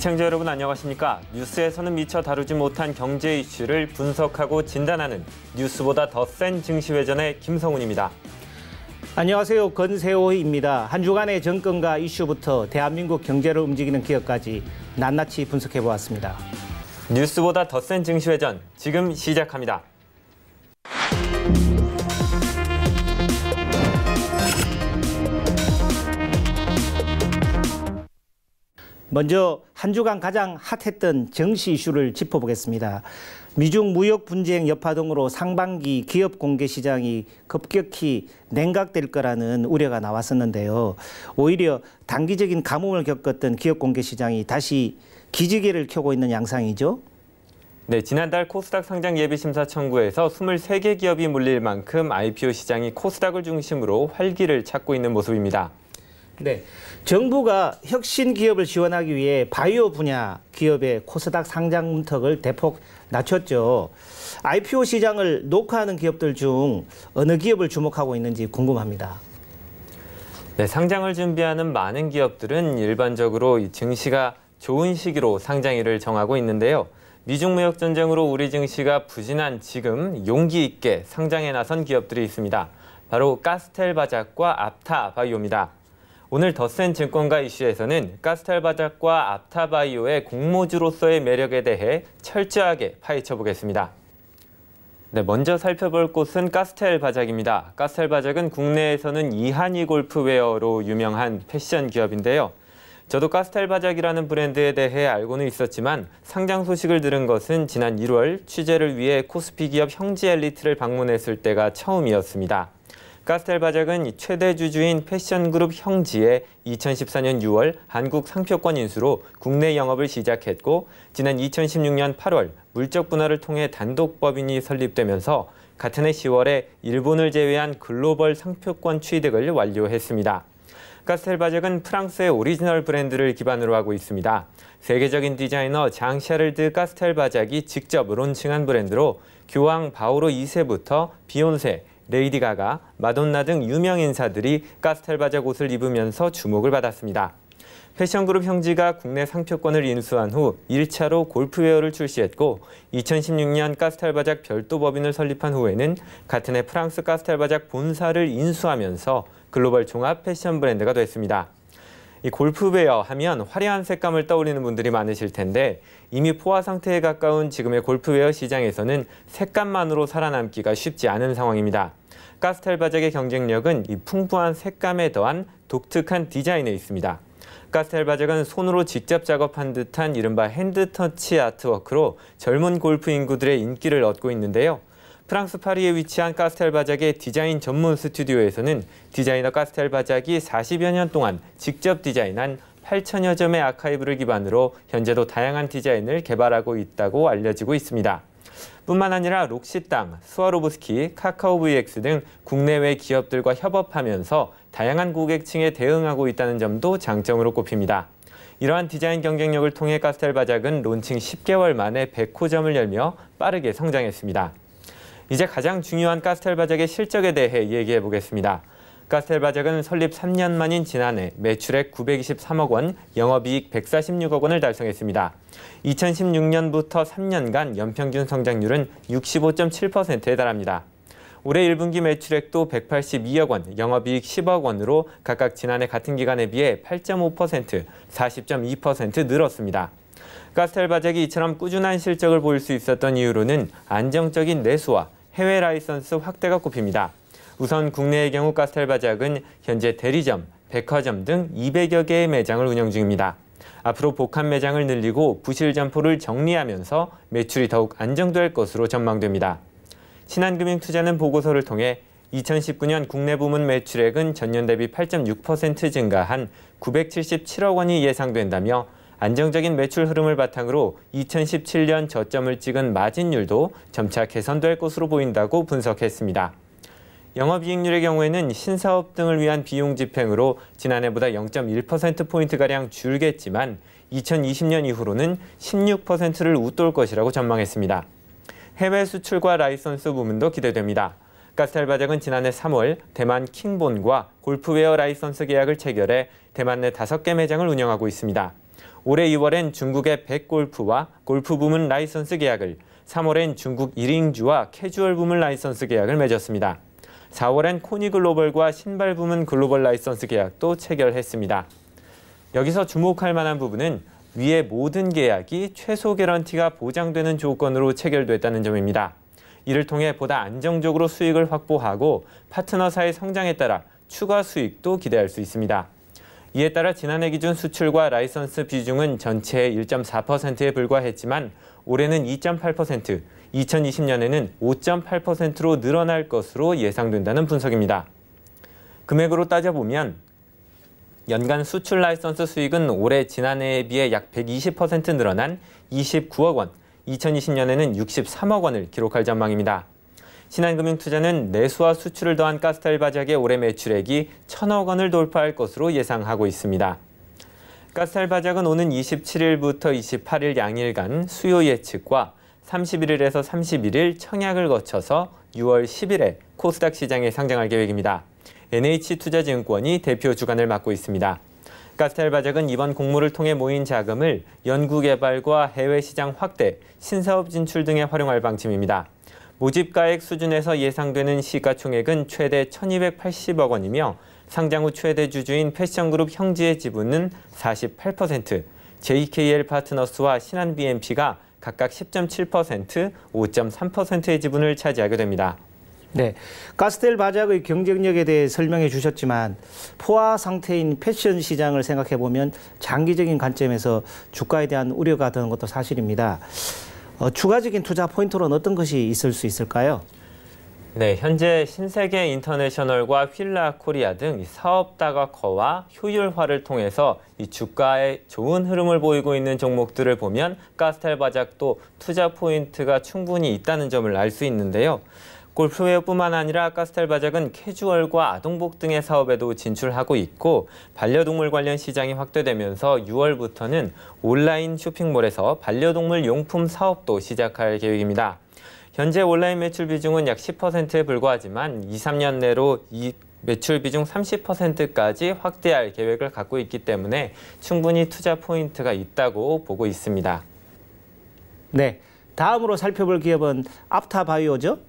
시청자 여러분 안녕하십니까? 뉴스에서는 미처 다루지 못한 경제 이슈를 분석하고 진단하는 뉴스보다 더 센 증시회전의 김성훈입니다. 안녕하세요. 건세호입니다. 한 주간의 정권과 이슈부터 대한민국 경제를 움직이는 기업까지 낱낱이 분석해 보았습니다. 뉴스보다 더 센 증시회전 지금 시작합니다. 먼저 한 주간 가장 핫했던 정시 이슈를 짚어보겠습니다. 미중 무역 분쟁 여파 등으로 상반기 기업 공개 시장이 급격히 냉각될 거라는 우려가 나왔었는데요. 오히려 단기적인 가뭄을 겪었던 기업 공개 시장이 다시 기지개를 켜고 있는 양상이죠. 네, 지난달 코스닥 상장 예비 심사 청구에서 23개 기업이 물릴 만큼 IPO 시장이 코스닥을 중심으로 활기를 찾고 있는 모습입니다. 네. 정부가 혁신 기업을 지원하기 위해 바이오 분야 기업의 코스닥 상장 문턱을 대폭 낮췄죠. IPO 시장을 녹화하는 기업들 중 어느 기업을 주목하고 있는지 궁금합니다. 네, 상장을 준비하는 많은 기업들은 일반적으로 증시가 좋은 시기로 상장일을 정하고 있는데요. 미중 무역 전쟁으로 우리 증시가 부진한 지금 용기 있게 상장에 나선 기업들이 있습니다. 바로 가스텔 바작과 압타 바이오입니다. 오늘 더 센 증권가 이슈에서는 가스탈 바닥과 앞타바이오의 공모주로서의 매력에 대해 철저하게 파헤쳐 보겠습니다. 네, 먼저 살펴볼 곳은 가스텔 바작입니다. 가스텔 바작은 국내에서는 이하니 골프웨어로 유명한 패션 기업인데요. 저도 가스텔 바작이라는 브랜드에 대해 알고는 있었지만 상장 소식을 들은 것은 지난 1월 취재를 위해 코스피 기업 형지 엘리트를 방문했을 때가 처음이었습니다. 카스텔 바작은 최대 주주인 패션그룹 형지의 2014년 6월 한국 상표권 인수로 국내 영업을 시작했고 지난 2016년 8월 물적 분할을 통해 단독 법인이 설립되면서 같은 해 10월에 일본을 제외한 글로벌 상표권 취득을 완료했습니다. 카스텔 바작은 프랑스의 오리지널 브랜드를 기반으로 하고 있습니다. 세계적인 디자이너 장 샤를드 카스텔 바작이 직접 론칭한 브랜드로 교황 바오로 2세부터 비욘세, 레이디 가가, 마돈나 등 유명 인사들이 가스텔바작 옷을 입으면서 주목을 받았습니다. 패션그룹 형지가 국내 상표권을 인수한 후 1차로 골프웨어를 출시했고 2016년 가스텔바작 별도 법인을 설립한 후에는 같은 해 프랑스 가스텔바작 본사를 인수하면서 글로벌 종합 패션 브랜드가 됐습니다. 이 골프웨어 하면 화려한 색감을 떠올리는 분들이 많으실 텐데 이미 포화 상태에 가까운 지금의 골프웨어 시장에서는 색감만으로 살아남기가 쉽지 않은 상황입니다. 카스텔 바작의 경쟁력은 이 풍부한 색감에 더한 독특한 디자인에 있습니다. 가스텔 바작은 손으로 직접 작업한 듯한 이른바 핸드터치 아트워크로 젊은 골프 인구들의 인기를 얻고 있는데요. 프랑스 파리에 위치한 가스텔 바작의 디자인 전문 스튜디오에서는 디자이너 가스텔 바작이 40여 년 동안 직접 디자인한 8천여 점의 아카이브를 기반으로 현재도 다양한 디자인을 개발하고 있다고 알려지고 있습니다. 뿐만 아니라 록시땅, 스와로브스키, 카카오VX 등 국내외 기업들과 협업하면서 다양한 고객층에 대응하고 있다는 점도 장점으로 꼽힙니다. 이러한 디자인 경쟁력을 통해 카스텔 바작은 론칭 10개월 만에 100호점을 열며 빠르게 성장했습니다. 이제 가장 중요한 카스텔 바작의 실적에 대해 얘기해 보겠습니다. 가스텔 바작은 설립 3년 만인 지난해 매출액 923억 원, 영업이익 146억 원을 달성했습니다. 2016년부터 3년간 연평균 성장률은 65.7%에 달합니다. 올해 1분기 매출액도 182억 원, 영업이익 10억 원으로 각각 지난해 같은 기간에 비해 8.5%, 40.2% 늘었습니다. 가스텔 바잭이 이처럼 꾸준한 실적을 보일 수 있었던 이유로는 안정적인 내수와 해외 라이선스 확대가 꼽힙니다. 우선 국내의 경우 카스텔바작은 현재 대리점, 백화점 등 200여 개의 매장을 운영 중입니다. 앞으로 복합 매장을 늘리고 부실 점포를 정리하면서 매출이 더욱 안정될 것으로 전망됩니다. 신한금융투자는 보고서를 통해 2019년 국내 부문 매출액은 전년 대비 8.6% 증가한 977억 원이 예상된다며 안정적인 매출 흐름을 바탕으로 2017년 저점을 찍은 마진율도 점차 개선될 것으로 보인다고 분석했습니다. 영업이익률의 경우에는 신사업 등을 위한 비용 집행으로 지난해보다 0.1%포인트가량 줄겠지만 2020년 이후로는 16%를 웃돌 것이라고 전망했습니다. 해외 수출과 라이선스 부문도 기대됩니다. 가스텔바잭은 지난해 3월 대만 킹본과 골프웨어 라이선스 계약을 체결해 대만 내 5개 매장을 운영하고 있습니다. 올해 2월엔 중국의 백골프와 골프 부문 라이선스 계약을, 3월엔 중국 이링주와 캐주얼 부문 라이선스 계약을 맺었습니다. 4월엔 코니글로벌과 신발 부문 글로벌 라이선스 계약도 체결했습니다. 여기서 주목할 만한 부분은 위의 모든 계약이 최소 개런티가 보장되는 조건으로 체결됐다는 점입니다. 이를 통해 보다 안정적으로 수익을 확보하고 파트너사의 성장에 따라 추가 수익도 기대할 수 있습니다. 이에 따라 지난해 기준 수출과 라이선스 비중은 전체의 1.4%에 불과했지만 올해는 2.8%, 2020년에는 5.8%로 늘어날 것으로 예상된다는 분석입니다. 금액으로 따져보면 연간 수출 라이선스 수익은 올해 지난해에 비해 약 120% 늘어난 29억 원, 2020년에는 63억 원을 기록할 전망입니다. 신한금융투자는 내수와 수출을 더한 가스텔 바작의 올해 매출액이 1 0 0 0억 원을 돌파할 것으로 예상하고 있습니다. 가스텔 바작은 오는 27일부터 28일 양일간 수요 예측과 31일에서 31일 청약을 거쳐서 6월 10일에 코스닥 시장에 상장할 계획입니다. NH투자증권이 대표 주관을 맡고 있습니다. 가스텔 바작은 이번 공모를 통해 모인 자금을 연구개발과 해외 시장 확대, 신사업 진출 등에 활용할 방침입니다. 모집가액 수준에서 예상되는 시가총액은 최대 1,280억 원이며 상장 후 최대 주주인 패션그룹 형지의 지분은 48%, JKL 파트너스와 신한BMP가 각각 10.7%, 5.3%의 지분을 차지하게 됩니다. 네, 가스텔 바작의 경쟁력에 대해 설명해 주셨지만 포화 상태인 패션 시장을 생각해 보면 장기적인 관점에서 주가에 대한 우려가 드는 것도 사실입니다. 어, 추가적인 투자 포인트로는 어떤 것이 있을 수 있을까요? 네, 현재 신세계 인터내셔널과 휠라 코리아 등 사업 다각화와 효율화를 통해서 이주가에 좋은 흐름을 보이고 있는 종목들을 보면 가스텔 바작도 투자 포인트가 충분히 있다는 점을 알 수 있는데요. 골프웨어뿐만 아니라 가스텔바작은 캐주얼과 아동복 등의 사업에도 진출하고 있고 반려동물 관련 시장이 확대되면서 6월부터는 온라인 쇼핑몰에서 반려동물 용품 사업도 시작할 계획입니다. 현재 온라인 매출 비중은 약 10%에 불과하지만 2, 3년 내로 이 매출 비중 30%까지 확대할 계획을 갖고 있기 때문에 충분히 투자 포인트가 있다고 보고 있습니다. 네, 다음으로 살펴볼 기업은 아프타바이오죠?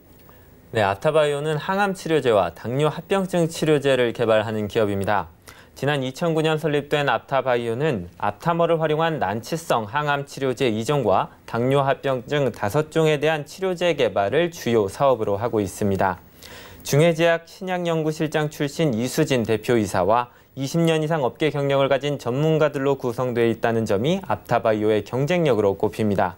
네, 아프타바이오는 항암 치료제와 당뇨 합병증 치료제를 개발하는 기업입니다. 지난 2009년 설립된 아타바이오는아타머를 활용한 난치성 항암 치료제 이전과 당뇨합병증 5종에 대한 치료제 개발을 주요 사업으로 하고 있습니다. 중해제약 신약연구실장 출신 이수진 대표이사와 20년 이상 업계 경력을 가진 전문가들로 구성되어 있다는 점이 아타바이오의 경쟁력으로 꼽힙니다.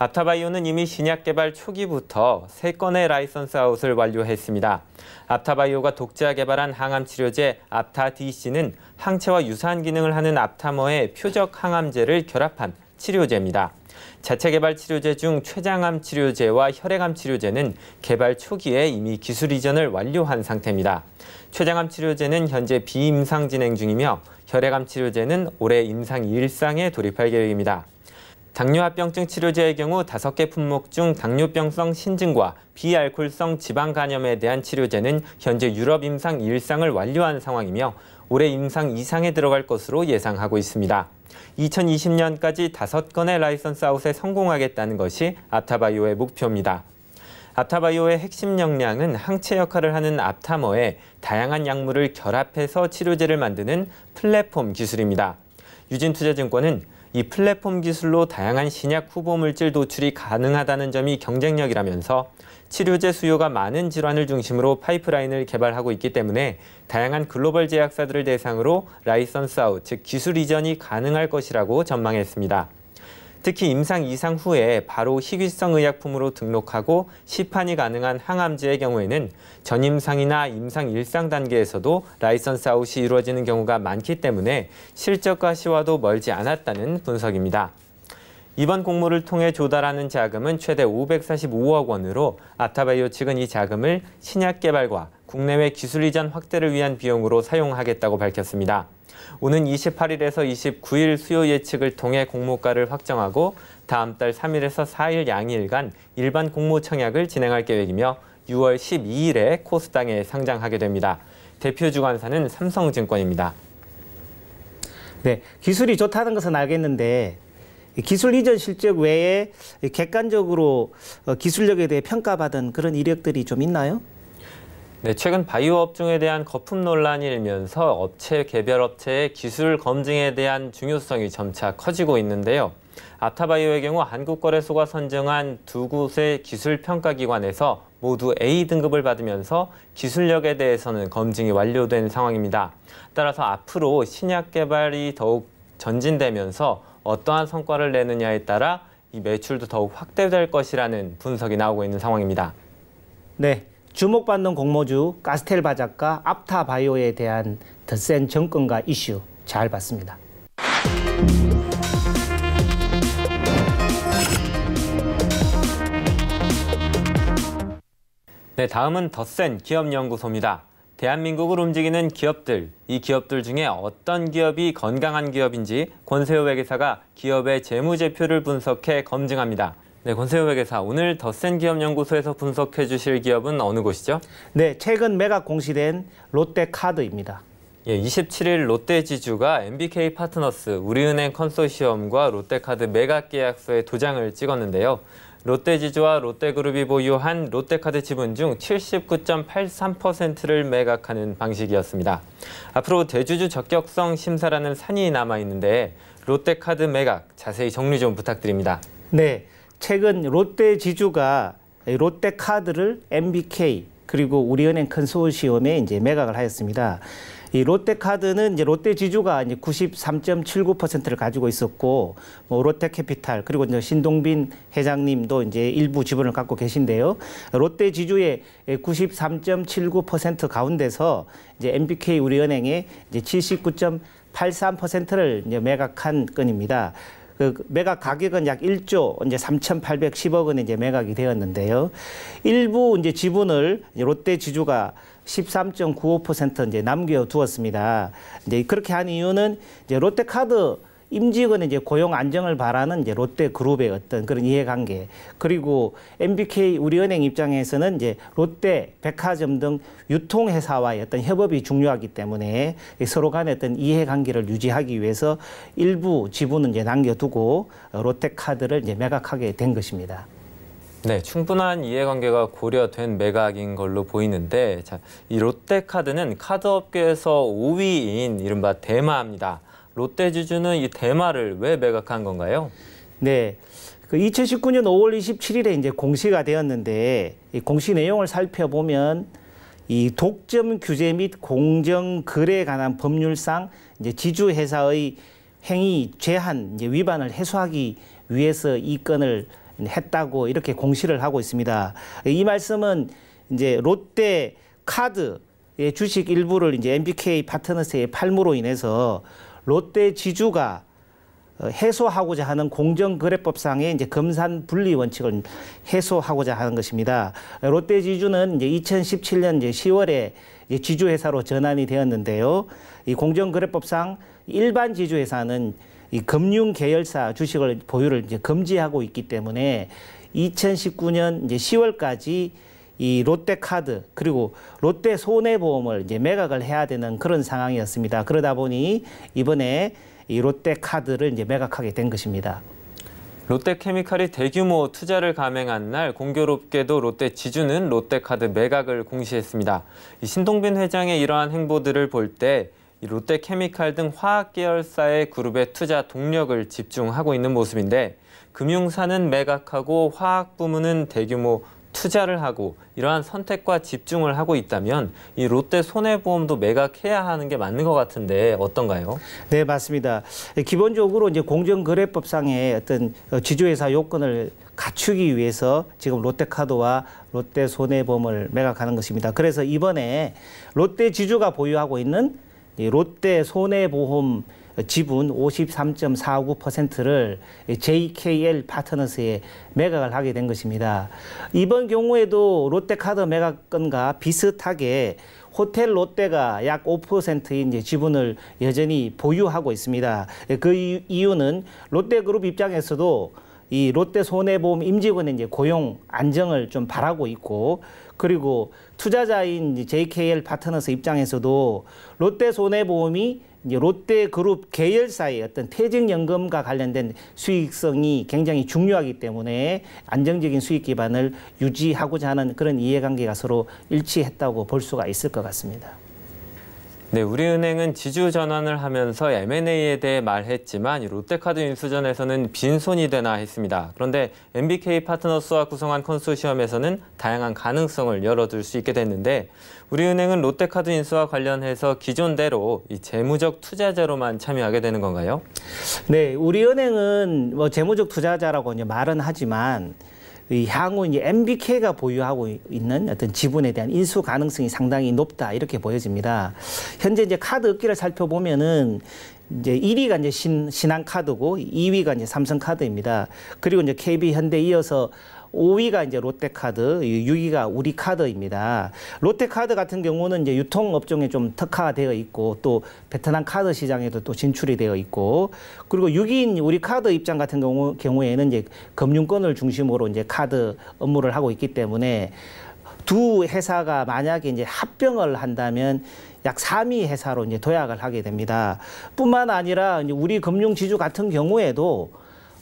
아타바이오는 이미 신약 개발 초기부터 3건의 라이선스 아웃을 완료했습니다. 아타바이오가 독자 개발한 항암 치료제 아타 d c 는 항체와 유사한 기능을 하는 아타머의 표적 항암제를 결합한 치료제입니다. 자체 개발 치료제 중 췌장암 치료제와 혈액암 치료제는 개발 초기에 이미 기술 이전을 완료한 상태입니다. 췌장암 치료제는 현재 비임상 진행 중이며 혈액암 치료제는 올해 임상 일상에 돌입할 계획입니다. 당뇨합병증 치료제의 경우 5개 품목 중 당뇨병성 신증과 비알콜성 지방간염에 대한 치료제는 현재 유럽 임상 일상을 완료한 상황이며 올해 임상 이상에 들어갈 것으로 예상하고 있습니다. 2020년까지 5건의 라이선스 아웃에 성공하겠다는 것이 아타바이오의 목표입니다. 아타바이오의 핵심 역량은 항체 역할을 하는 아타머에 다양한 약물을 결합해서 치료제를 만드는 플랫폼 기술입니다. 유진투자증권은 이 플랫폼 기술로 다양한 신약 후보 물질 도출이 가능하다는 점이 경쟁력이라면서 치료제 수요가 많은 질환을 중심으로 파이프라인을 개발하고 있기 때문에 다양한 글로벌 제약사들을 대상으로 라이선스 아웃, 즉 기술 이전이 가능할 것이라고 전망했습니다. 특히 임상 이상 후에 바로 희귀성 의약품으로 등록하고 시판이 가능한 항암제의 경우에는 전임상이나 임상 일상 단계에서도 라이선스 아웃이 이루어지는 경우가 많기 때문에 실적과 시와도 멀지 않았다는 분석입니다. 이번 공모를 통해 조달하는 자금은 최대 545억 원으로 아타바이오 측은 이 자금을 신약 개발과 국내외 기술 이전 확대를 위한 비용으로 사용하겠다고 밝혔습니다. 오는 28일에서 29일 수요 예측을 통해 공모가를 확정하고 다음 달 3일에서 4일 양일간 일반 공모 청약을 진행할 계획이며 6월 12일에 코스닥에 상장하게 됩니다. 대표 주관사는 삼성증권입니다. 네, 기술이 좋다는 것은 알겠는데 기술 이전 실적 외에 객관적으로 어, 기술력에 대해 평가받은 그런 이력들이 좀 있나요? 네, 최근 바이오 업종에 대한 거품 논란이 일면서 업체 개별 업체의 기술 검증에 대한 중요성이 점차 커지고 있는데요. 아타바이오의 경우 한국거래소가 선정한 두 곳의 기술평가기관에서 모두 A 등급을 받으면서 기술력에 대해서는 검증이 완료된 상황입니다. 따라서 앞으로 신약 개발이 더욱 전진되면서 어떠한 성과를 내느냐에 따라 이 매출도 더욱 확대될 것이라는 분석이 나오고 있는 상황입니다. 네, 주목받는 공모주 가스텔 바자카 압타바이오에 대한 더센 정권과 이슈 잘 봤습니다. 네, 다음은 더센 기업연구소입니다. 대한민국을 움직이는 기업들, 이 기업들 중에 어떤 기업이 건강한 기업인지 권세호 회계사가 기업의 재무제표를 분석해 검증합니다. 네, 권세호 회계사, 오늘 더센 기업연구소에서 분석해 주실 기업은 어느 곳이죠? 네, 최근 매각 공시된 롯데카드입니다. 예, 27일 롯데지주가 MBK 파트너스, 우리은행 컨소시엄과 롯데카드 매각 계약서에 도장을 찍었는데요. 롯데지주와 롯데그룹이 보유한 롯데카드 지분 중 79.83%를 매각하는 방식이었습니다. 앞으로 대주주 적격성 심사라는 산이 남아있는데 롯데카드 매각 자세히 정리 좀 부탁드립니다. 네, 최근 롯데지주가 롯데카드를 MBK 그리고 우리은행 컨소시엄에 이제 매각을 하였습니다. 이 롯데카드는 이제 롯데 지주가 이제 93.79%를 가지고 있었고 뭐 롯데캐피탈 그리고 이제 신동빈 회장님도 이제 일부 지분을 갖고 계신데요. 롯데 지주의 93.79% 가운데서 이제 MBK 우리은행의 이제 79.83%를 이제 매각한 건입니다. 그 매각 가격은 약 1조 이제 3,810억 원에 이제 매각이 되었는데요. 일부 이제 지분을 이제 롯데 지주가 13.95% 이제 남겨두었습니다. 이제 그렇게 한 이유는 이제 롯데카드 임직원의 이제 고용 안정을 바라는 이제 롯데그룹의 어떤 그런 이해관계 그리고 MBK 우리은행 입장에서는 이제 롯데, 백화점 등 유통회사와의 어떤 협업이 중요하기 때문에 서로 간의 어떤 이해관계를 유지하기 위해서 일부 지분은 이제 남겨두고 롯데카드를 이제 매각하게 된 것입니다. 네, 충분한 이해관계가 고려된 매각인 걸로 보이는데 자, 이 롯데카드는 카드업계에서 5위인 이른바 대마입니다. 롯데주주는 이 대마를 왜 매각한 건가요? 네, 그 2019년 5월 27일에 이제 공시가 되었는데 이 공시 내용을 살펴보면 이 독점 규제 및 공정 거래에 관한 법률상 이제 지주 회사의 행위 제한 이제 위반을 해소하기 위해서 이 건을 했다고 이렇게 공시를 하고 있습니다. 이 말씀은 이제 롯데 카드 의 주식 일부를 이제 MBK 파트너스의 팔무로 인해서 롯데 지주가 어, 해소하고자 하는 공정거래법상의 이제 검산 분리 원칙을 해소하고자 하는 것입니다. 롯데 지주는 이제 2017년 이제 10월에 이제 지주회사로 전환이 되었는데요. 이 공정거래법상 일반 지주회사는 이 금융 계열사 주식을 보유를 이제 금지하고 있기 때문에 2019년 이제 10월까지 이 롯데카드 그리고 롯데 손해보험을 이제 매각을 해야 되는 그런 상황이었습니다. 그러다 보니 이번에 이 롯데카드를 이제 매각하게 된 것입니다. 롯데케미칼이 대규모 투자를 감행한 날 공교롭게도 롯데 지주는 롯데카드 매각을 공시했습니다. 신동빈 회장의 이러한 행보들을 볼때 롯데케미칼 등 화학 계열사의 그룹의 투자 동력을 집중하고 있는 모습인데 금융사는 매각하고 화학 부문은 대규모 투자를 하고 이러한 선택과 집중을 하고 있다면 이 롯데 손해보험도 매각해야 하는 게 맞는 것 같은데 어떤가요? 네 맞습니다. 기본적으로 이제 공정거래법상의 어떤 지주회사 요건을 갖추기 위해서 지금 롯데카드와 롯데손해보험을 매각하는 것입니다. 그래서 이번에 롯데 지주가 보유하고 있는 롯데 손해보험 지분 53.49%를 JKL 파트너스에 매각을 하게 된 것입니다. 이번 경우에도 롯데카드 매각건과 비슷하게 호텔 롯데가 약 5%인 지분을 여전히 보유하고 있습니다. 그 이유는 롯데그룹 입장에서도 이 롯데 손해보험 임직원의 이제 고용 안정을 좀 바라고 있고 그리고 투자자인 JKL 파트너스 입장에서도 롯데 손해보험이 이제 롯데그룹 계열사의 어떤 퇴직연금과 관련된 수익성이 굉장히 중요하기 때문에 안정적인 수익 기반을 유지하고자 하는 그런 이해관계가 서로 일치했다고 볼 수가 있을 것 같습니다. 네, 우리은행은 지주 전환을 하면서 M&A에 대해 말했지만 롯데카드 인수전에서는 빈손이 되나 했습니다. 그런데 MBK 파트너스와 구성한 컨소시엄에서는 다양한 가능성을 열어둘 수 있게 됐는데 우리은행은 롯데카드 인수와 관련해서 기존대로 이 재무적 투자자로만 참여하게 되는 건가요? 네, 우리은행은 뭐 재무적 투자자라고 이제 말은 하지만 이 향후 이제 MBK가 보유하고 있는 어떤 지분에 대한 인수 가능성이 상당히 높다 이렇게 보여집니다. 현재 이제 카드 업계를 살펴보면은 이제 1위가 이제 신, 신한카드고 2위가 이제 삼성카드입니다. 그리고 이제 KB 현대 이어서 5위가 이제 롯데카드, 6위가 우리카드입니다. 롯데카드 같은 경우는 이제 유통업종에 좀 특화되어 있고 또 베트남 카드 시장에도 또 진출이 되어 있고 그리고 6위인 우리카드 입장 같은 경우, 경우에는 이제 금융권을 중심으로 이제 카드 업무를 하고 있기 때문에 두 회사가 만약에 이제 합병을 한다면 약 3위 회사로 이제 도약을 하게 됩니다. 뿐만 아니라 이제 우리 금융지주 같은 경우에도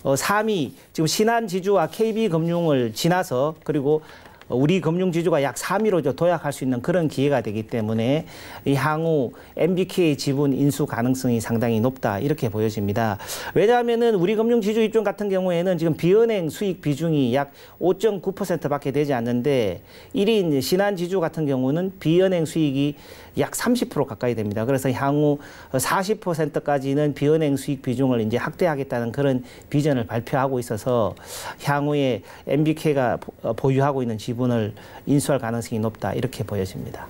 어, 3위 지금 신한지주와 KB금융을 지나서 그리고 우리 금융지주가 약 3위로 도약할 수 있는 그런 기회가 되기 때문에 이 향후 MBK 지분 인수 가능성이 상당히 높다 이렇게 보여집니다. 왜냐하면은 우리 금융지주 입종 같은 경우에는 지금 비은행 수익 비중이 약 5.9%밖에 되지 않는데 1인 신한지주 같은 경우는 비은행 수익이 약30% 가까이 됩니다. 그래서 향후 40%까지는 비은행 수익 비중을 이제 확대하겠다는 그런 비전을 발표하고 있어서 향후에 MBK가 어, 보유하고 있는 지분을 인수할 가능성이 높다 이렇게 보여집니다.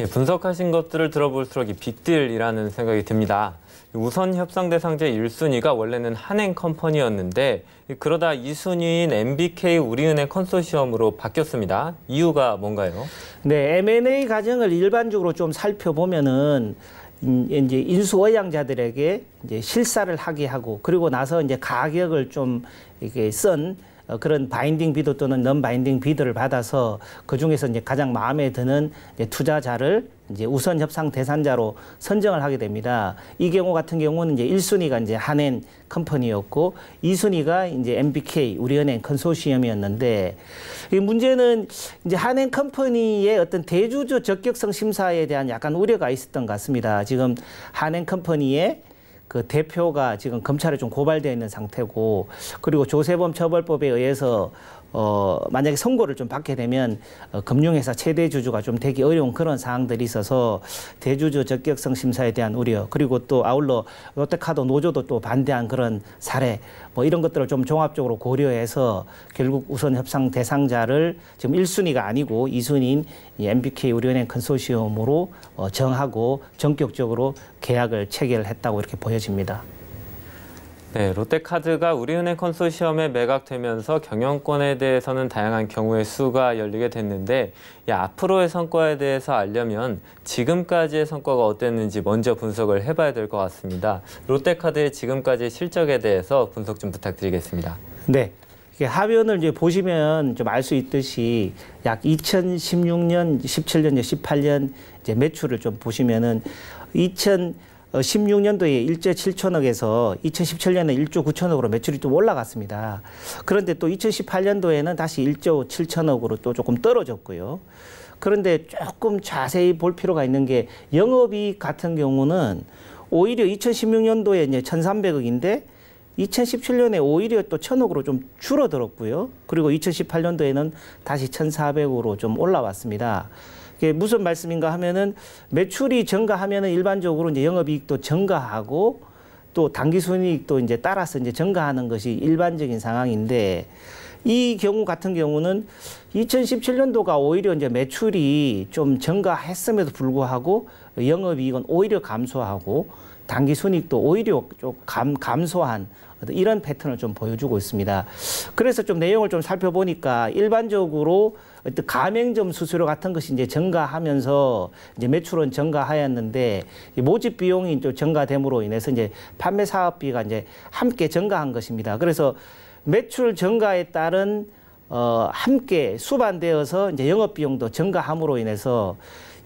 예, 분석하신 것들을 들어볼수록 이 빅딜이라는 생각이 듭니다. 우선 협상 대상 제1순위가 원래는 한행 컴퍼니였는데 그러다 2순위인 MBK 우리은행 컨소시엄으로 바뀌었습니다. 이유가 뭔가요? 네, M&A 과정을 일반적으로 좀 살펴보면은 이제 인수의향자들에게 이제 실사를 하게 하고 그리고 나서 이제 가격을 좀 이게 썬 어, 그런 바인딩 비도 또는 넌 바인딩 비드를 받아서 그 중에서 이제 가장 마음에 드는 이제 투자자를 이제 우선 협상 대상자로 선정을 하게 됩니다. 이 경우 같은 경우는 이제 1순위가 이제 한엔 컴퍼니였고 2순위가 이제 MBK 우리은행 컨소시엄이었는데 이 문제는 이제 한엔 컴퍼니의 어떤 대주주 적격성 심사에 대한 약간 우려가 있었던 것 같습니다. 지금 한엔 컴퍼니의 그 대표가 지금 검찰에 좀 고발되어 있는 상태고 그리고 조세범 처벌법에 의해서 어, 만약에 선고를 좀 받게 되면 어, 금융회사 최대 주주가 좀 되기 어려운 그런 사항들이 있어서 대주주 적격성 심사에 대한 우려 그리고 또 아울러 롯데카드 노조도 또 반대한 그런 사례 뭐 이런 것들을 좀 종합적으로 고려해서 결국 우선 협상 대상자를 지금 1순위가 아니고 2순위인 MBK 우리은행 컨소시엄으로 어, 정하고 전격적으로 계약을 체결했다고 이렇게 보여집니다. 네, 롯데카드가 우리은행 컨소시엄에 매각되면서 경영권에 대해서는 다양한 경우의 수가 열리게 됐는데 앞으로의 성과에 대해서 알려면 지금까지의 성과가 어땠는지 먼저 분석을 해봐야 될 것 같습니다. 롯데카드의 지금까지의 실적에 대해서 분석 좀 부탁드리겠습니다. 네, 하변을 이제 보시면 좀 알 수 있듯이 약 2016년, 17년, 18년 이제 매출을 좀 보시면은 2000 16년도에 어, 1조 7천억에서 2017년에 1조 9천억으로 매출이 좀 올라갔습니다. 그런데 또 2018년도에는 다시 1조 7천억으로 또 조금 떨어졌고요. 그런데 조금 자세히 볼 필요가 있는 게 영업이익 같은 경우는 오히려 2016년도에 이제 1,300억인데 2017년에 오히려 또 천억으로 좀 줄어들었고요. 그리고 2018년도에는 다시 1,400으로 좀 올라왔습니다. 무슨 말씀인가 하면은 매출이 증가하면은 일반적으로 이제 영업이익도 증가하고 또 단기순이익도 이제 따라서 이제 증가하는 것이 일반적인 상황인데 이 경우 같은 경우는 2017년도가 오히려 이제 매출이 좀 증가했음에도 불구하고 영업이익은 오히려 감소하고 단기 순익도 이 오히려 좀 감, 감소한 이런 패턴을 좀 보여주고 있습니다. 그래서 좀 내용을 좀 살펴보니까 일반적으로 어떤 가맹점 수수료 같은 것이 이제 증가하면서 이제 매출은 증가하였는데 모집 비용이 또 증가됨으로 인해서 이제 판매 사업비가 이제 함께 증가한 것입니다. 그래서 매출 증가에 따른 어, 함께 수반되어서 이제 영업 비용도 증가함으로 인해서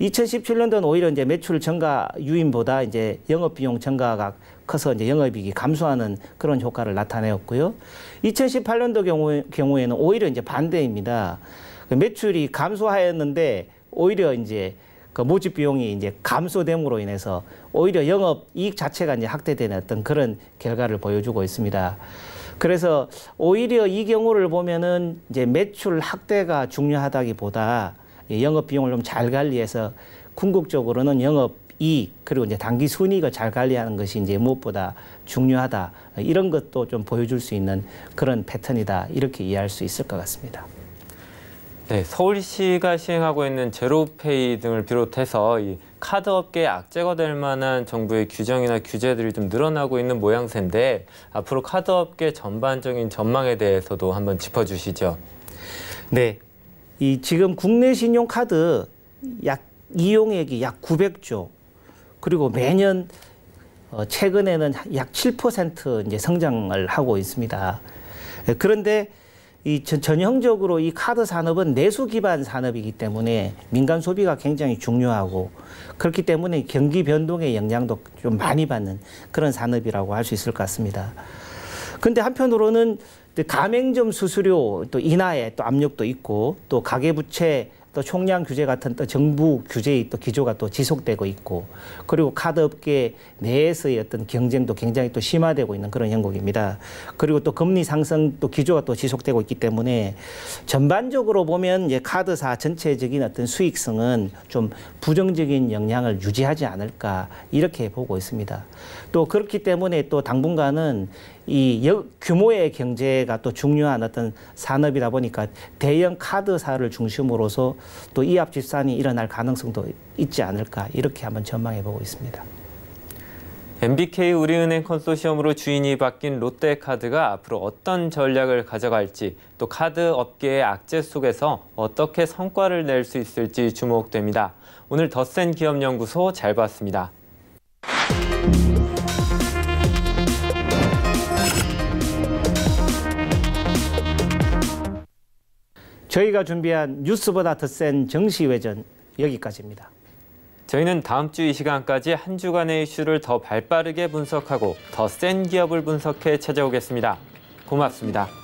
2017년도는 오히려 이제 매출 증가 유인보다 이제 영업 비용 증가가 커서 이제 영업이익이 감소하는 그런 효과를 나타내었고요. 2018년도 경우 경우에는 오히려 이제 반대입니다. 그 매출이 감소하였는데 오히려 이제 그 모집 비용이 이제 감소됨으로 인해서 오히려 영업 이익 자체가 이제 확대되는 어떤 그런 결과를 보여주고 있습니다. 그래서 오히려 이 경우를 보면은 이제 매출 확대가 중요하다기보다 영업 비용을 좀 잘 관리해서 궁극적으로는 영업 이익 그리고 이제 단기 순이익을 잘 관리하는 것이 이제 무엇보다 중요하다 이런 것도 좀 보여줄 수 있는 그런 패턴이다 이렇게 이해할 수 있을 것 같습니다. 네, 서울시가 시행하고 있는 제로페이 등을 비롯해서 이 카드 업계에 악재가 될 만한 정부의 규정이나 규제들이 좀 늘어나고 있는 모양새인데 앞으로 카드 업계 전반적인 전망에 대해서도 한번 짚어주시죠. 네, 이 지금 국내 신용카드 약 이용액이 약 900조 그리고 매년 어, 최근에는 약 7% 이제 성장을 하고 있습니다. 네, 그런데 이 전형적으로 이 카드 산업은 내수 기반 산업이기 때문에 민간 소비가 굉장히 중요하고 그렇기 때문에 경기 변동의 영향도 좀 많이 받는 그런 산업이라고 할 수 있을 것 같습니다. 근데 한편으로는 가맹점 수수료 또 인하에 또 압력도 있고 또 가계부채 또 총량 규제 같은 또 정부 규제의 또 기조가 또 지속되고 있고 그리고 카드 업계 내에서의 어떤 경쟁도 굉장히 또 심화되고 있는 그런 형국입니다. 그리고 또 금리 상승 또 기조가 또 지속되고 있기 때문에 전반적으로 보면 이제 카드사 전체적인 어떤 수익성은 좀 부정적인 영향을 유지하지 않을까 이렇게 보고 있습니다. 또 그렇기 때문에 또 당분간은 이 규모의 경제가 또 중요한 어떤 산업이다 보니까 대형 카드사를 중심으로서 또 이합 집산이 일어날 가능성도 있지 않을까 이렇게 한번 전망해 보고 있습니다. MBK 우리은행 컨소시엄으로 주인이 바뀐 롯데카드가 앞으로 어떤 전략을 가져갈지 또 카드 업계의 악재 속에서 어떻게 성과를 낼 수 있을지 주목됩니다. 오늘 더센 기업연구소 잘 봤습니다. 저희가 준비한 뉴스보다 더 센 정시회전 여기까지입니다. 저희는 다음 주 이 시간까지 한 주간의 이슈를 더 발빠르게 분석하고 더 센 기업을 분석해 찾아오겠습니다. 고맙습니다.